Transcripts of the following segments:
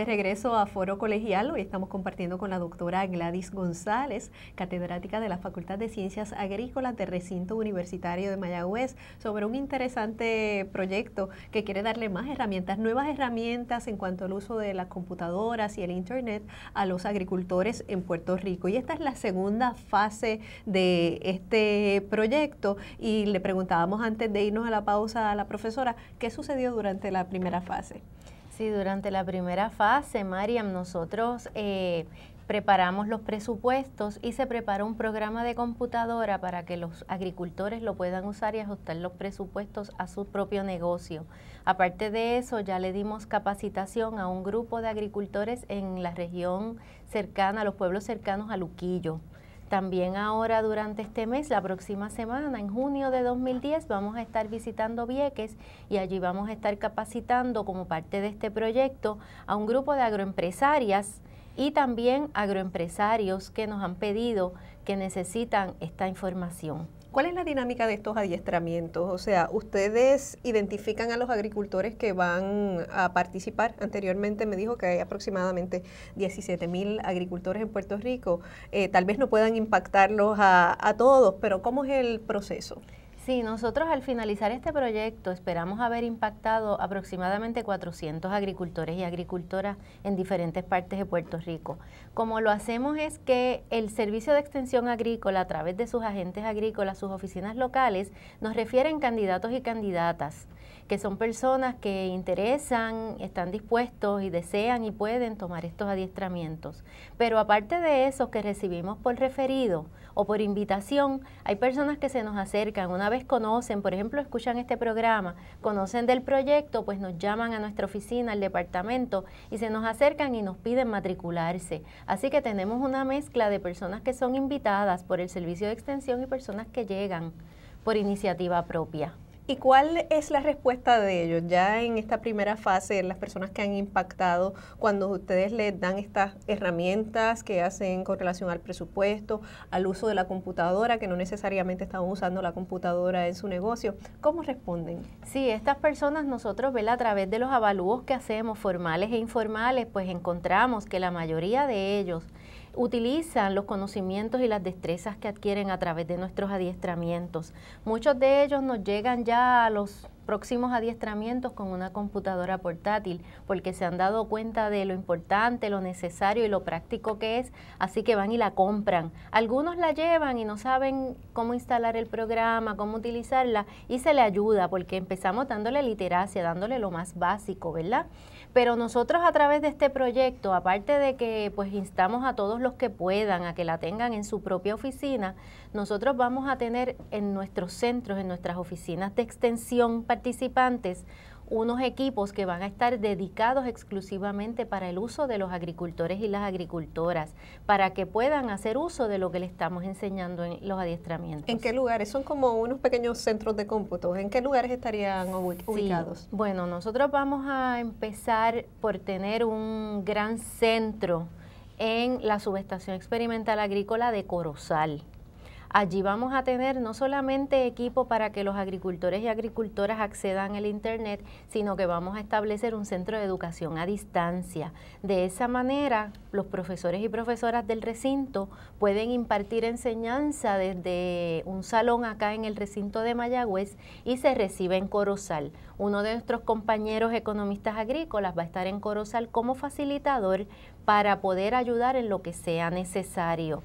de regreso a Foro Colegial. Hoy estamos compartiendo con la doctora Gladys González, catedrática de la Facultad de Ciencias Agrícolas del Recinto Universitario de Mayagüez, sobre un interesante proyecto que quiere darle más herramientas, nuevas herramientas en cuanto al uso de las computadoras y el Internet a los agricultores en Puerto Rico. Y esta es la segunda fase de este proyecto y le preguntábamos antes de irnos a la pausa a la profesora qué sucedió durante la primera fase. Sí, durante la primera fase, Mariam, nosotros eh, preparamos los presupuestos y se preparó un programa de computadora para que los agricultores lo puedan usar y ajustar los presupuestos a su propio negocio. Aparte de eso, ya le dimos capacitación a un grupo de agricultores en la región cercana, a los pueblos cercanos a Luquillo. También ahora durante este mes, la próxima semana, en junio de 2010, vamos a estar visitando Vieques y allí vamos a estar capacitando como parte de este proyecto a un grupo de agroempresarias y también agroempresarios que nos han pedido que necesitan esta información. ¿Cuál es la dinámica de estos adiestramientos? O sea, ustedes identifican a los agricultores que van a participar. Anteriormente me dijo que hay aproximadamente 17 mil agricultores en Puerto Rico. Eh, tal vez no puedan impactarlos a, a todos, pero ¿cómo es el proceso? Sí, nosotros al finalizar este proyecto esperamos haber impactado aproximadamente 400 agricultores y agricultoras en diferentes partes de Puerto Rico. Como lo hacemos es que el Servicio de Extensión Agrícola, a través de sus agentes agrícolas, sus oficinas locales, nos refieren candidatos y candidatas que son personas que interesan, están dispuestos y desean y pueden tomar estos adiestramientos. Pero aparte de eso que recibimos por referido o por invitación, hay personas que se nos acercan, una vez conocen, por ejemplo, escuchan este programa, conocen del proyecto, pues nos llaman a nuestra oficina, al departamento y se nos acercan y nos piden matricularse. Así que tenemos una mezcla de personas que son invitadas por el servicio de extensión y personas que llegan por iniciativa propia. ¿Y cuál es la respuesta de ellos ya en esta primera fase, las personas que han impactado, cuando ustedes les dan estas herramientas que hacen con relación al presupuesto, al uso de la computadora, que no necesariamente están usando la computadora en su negocio? ¿Cómo responden? Sí, estas personas nosotros, ¿verdad? a través de los avalúos que hacemos, formales e informales, pues encontramos que la mayoría de ellos utilizan los conocimientos y las destrezas que adquieren a través de nuestros adiestramientos. Muchos de ellos nos llegan ya a los próximos adiestramientos con una computadora portátil, porque se han dado cuenta de lo importante, lo necesario y lo práctico que es, así que van y la compran. Algunos la llevan y no saben cómo instalar el programa, cómo utilizarla, y se le ayuda, porque empezamos dándole literacia, dándole lo más básico, ¿verdad? Pero nosotros a través de este proyecto, aparte de que pues instamos a todos los que puedan a que la tengan en su propia oficina, nosotros vamos a tener en nuestros centros, en nuestras oficinas de extensión, participantes unos equipos que van a estar dedicados exclusivamente para el uso de los agricultores y las agricultoras, para que puedan hacer uso de lo que le estamos enseñando en los adiestramientos. ¿En qué lugares? Son como unos pequeños centros de cómputo. ¿En qué lugares estarían ubicados? Bueno, nosotros vamos a empezar por tener un gran centro en la subestación experimental agrícola de Corozal. Allí vamos a tener no solamente equipo para que los agricultores y agricultoras accedan al Internet, sino que vamos a establecer un centro de educación a distancia. De esa manera, los profesores y profesoras del recinto pueden impartir enseñanza desde un salón acá en el recinto de Mayagüez y se recibe en Corozal. Uno de nuestros compañeros economistas agrícolas va a estar en Corozal como facilitador para poder ayudar en lo que sea necesario.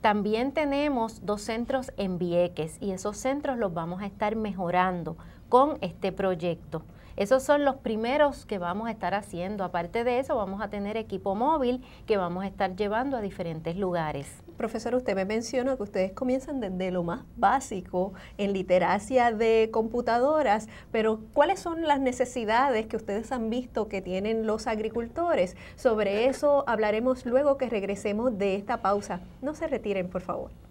También tenemos dos centros en Vieques y esos centros los vamos a estar mejorando con este proyecto. Esos son los primeros que vamos a estar haciendo. Aparte de eso, vamos a tener equipo móvil que vamos a estar llevando a diferentes lugares. Profesor, usted me menciona que ustedes comienzan desde lo más básico en literacia de computadoras, pero ¿cuáles son las necesidades que ustedes han visto que tienen los agricultores? Sobre eso hablaremos luego que regresemos de esta pausa. No se retiren, por favor.